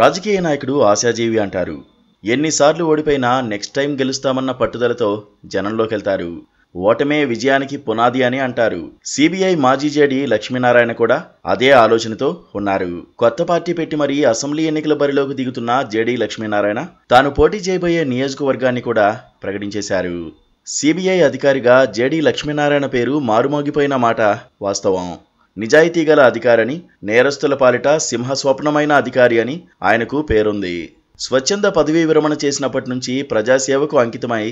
రాజకీయ నాయకుడు ఆశాజీవి అంటారు ఎన్నిసార్లు ఓడిపోయినా నెక్స్ట్ టైం గెలుస్తామన్న పట్టుదలతో జనంలోకెళ్తారు ఓటమే విజయానికి పునాది అని అంటారు సిబిఐ మాజీ జేడి లక్ష్మీనారాయణ కూడా అదే ఆలోచనతో ఉన్నారు కొత్త పార్టీ పెట్టి మరీ అసెంబ్లీ ఎన్నికల బరిలోకి దిగుతున్న జేడీ లక్ష్మీనారాయణ తాను పోటీ చేయబోయే నియోజకవర్గాన్ని కూడా ప్రకటించేశారు సిబిఐ అధికారిగా జేడీ లక్ష్మీనారాయణ పేరు మారుమోగిపోయిన మాట వాస్తవం నిజాయితీ గల అధికారని నేరస్తుల పాలిట సింహస్వప్నమైన అధికారి అని ఆయనకు పేరుంది స్వచ్ఛంద పదవీ విరమణ చేసినప్పటి నుంచి ప్రజాసేవకు అంకితమై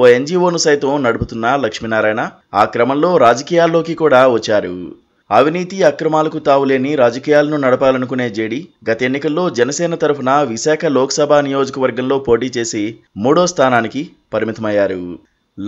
ఓ ఎన్జిఓను సైతం నడుపుతున్న లక్ష్మీనారాయణ ఆ క్రమంలో రాజకీయాల్లోకి కూడా వచ్చారు అవినీతి అక్రమాలకు తావులేని రాజకీయాలను నడపాలనుకునే జేడి గత ఎన్నికల్లో జనసేన తరఫున విశాఖ లోక్సభ నియోజకవర్గంలో పోటీ చేసి మూడో స్థానానికి పరిమితమయ్యారు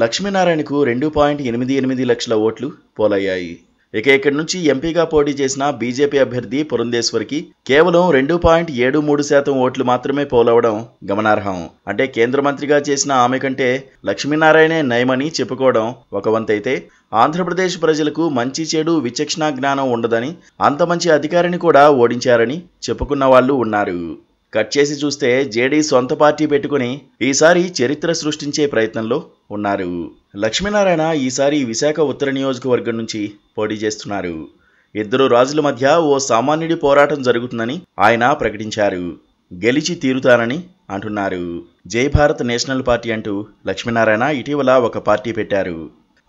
లక్ష్మీనారాయణకు రెండు పాయింట్ ఎనిమిది ఎనిమిది లక్షల ఓట్లు పోలయ్యాయి ఇక ఇక్కడి నుంచి ఎంపీగా పోటీ చేసిన బీజేపీ అభ్యర్థి పురంధేశ్వర్కి కేవలం రెండు పాయింట్ ఏడు మూడు శాతం ఓట్లు మాత్రమే పోలవడం గమనార్హం అంటే కేంద్ర మంత్రిగా చేసిన ఆమె కంటే లక్ష్మీనారాయణే నయమని చెప్పుకోవడం ఒక వంతైతే ఆంధ్రప్రదేశ్ ప్రజలకు మంచి చెడు విచక్షణ జ్ఞానం ఉండదని అంత మంచి అధికారిని కూడా ఓడించారని చెప్పుకున్న వాళ్ళు ఉన్నారు కట్ చేసి చూస్తే జేడీ సొంత పార్టీ పెట్టుకుని ఈసారి చరిత్ర సృష్టించే ప్రయత్నంలో ఉన్నారు లక్ష్మీనారాయణ ఈసారి విశాఖ ఉత్తర నియోజకవర్గం నుంచి పోటీ చేస్తున్నారు ఇద్దరు రాజుల మధ్య ఓ సామాన్యుడి పోరాటం జరుగుతుందని ఆయన ప్రకటించారు గెలిచి తీరుతానని అంటున్నారు జై భారత్ నేషనల్ పార్టీ అంటూ లక్ష్మీనారాయణ ఇటీవల ఒక పార్టీ పెట్టారు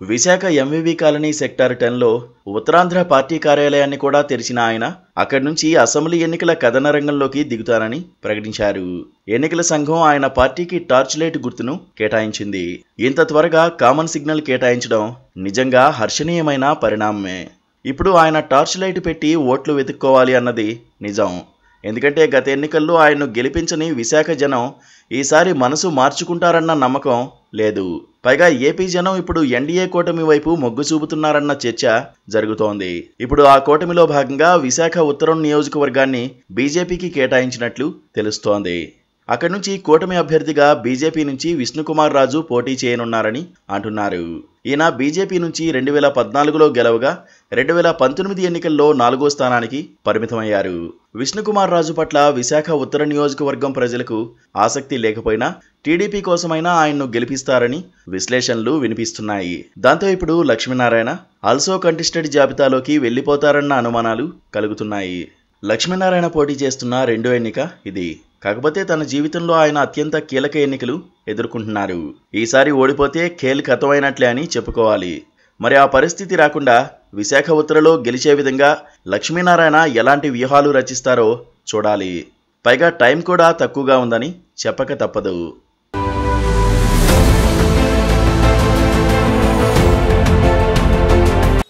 విశాఖ ఎంవివి కాలనీ సెక్టార్ టెన్లో ఉత్తరాంధ్ర పార్టీ కార్యాలయాన్ని కూడా తెరిచిన ఆయన అక్కడి నుంచి అసెంబ్లీ ఎన్నికల కథనరంగంలోకి దిగుతారని ప్రకటించారు ఎన్నికల సంఘం ఆయన పార్టీకి టార్చ్ లైట్ గుర్తును కేటాయించింది ఇంత త్వరగా కామన్ సిగ్నల్ కేటాయించడం నిజంగా హర్షణీయమైన పరిణామమే ఇప్పుడు ఆయన టార్చ్ లైట్ పెట్టి ఓట్లు వెతుక్కోవాలి అన్నది నిజం ఎందుకంటే గత ఎన్నికల్లో ఆయన్ను గెలిపించని విశాఖ జనం ఈసారి మనసు మార్చుకుంటారన్న నమ్మకం లేదు పైగా ఏపీ జనం ఇప్పుడు ఎన్డీఏ కూటమి వైపు మొగ్గు చూపుతున్నారన్న చర్చ జరుగుతోంది ఇప్పుడు ఆ కూటమిలో భాగంగా విశాఖ ఉత్తరం నియోజకవర్గాన్ని బీజేపీకి కేటాయించినట్లు తెలుస్తోంది అక్కడి నుంచి కూటమి అభ్యర్థిగా బీజేపీ నుంచి విష్ణుకుమార్ రాజు పోటీ చేయనున్నారని అంటున్నారు ఈయన బీజేపీ నుంచి రెండు వేల పద్నాలుగులో గెలవగా రెండు వేల పంతొమ్మిది ఎన్నికల్లో నాలుగో స్థానానికి పరిమితమయ్యారు విష్ణుకుమార్ రాజు పట్ల విశాఖ ఉత్తర నియోజకవర్గం ప్రజలకు ఆసక్తి లేకపోయినా టీడీపీ కోసమైనా ఆయన్ను గెలిపిస్తారని విశ్లేషణలు వినిపిస్తున్నాయి దాంతో ఇప్పుడు లక్ష్మీనారాయణ ఆల్సో కంటెస్టెడ్ జాబితాలోకి వెళ్ళిపోతారన్న అనుమానాలు కలుగుతున్నాయి లక్ష్మీనారాయణ పోటీ చేస్తున్న రెండో ఎన్నిక ఇది కాకపోతే తన జీవితంలో ఆయన అత్యంత కీలక ఎన్నికలు ఎదుర్కొంటున్నారు ఈసారి ఓడిపోతే ఖేల్ అని చెప్పుకోవాలి మరి ఆ పరిస్థితి రాకుండా విశాఖ ఉత్తరలో గెలిచే విధంగా లక్ష్మీనారాయణ ఎలాంటి వ్యూహాలు రచిస్తారో చూడాలి పైగా టైం కూడా తక్కువగా ఉందని చెప్పక తప్పదు